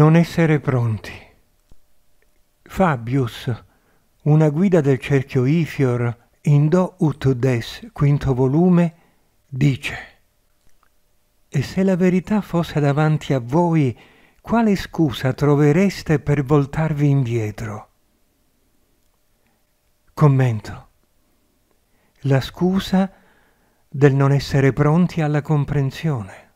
Non essere pronti. Fabius, una guida del cerchio Ifior, in Do ut des, quinto volume, dice E se la verità fosse davanti a voi, quale scusa trovereste per voltarvi indietro? Commento. La scusa del non essere pronti alla comprensione.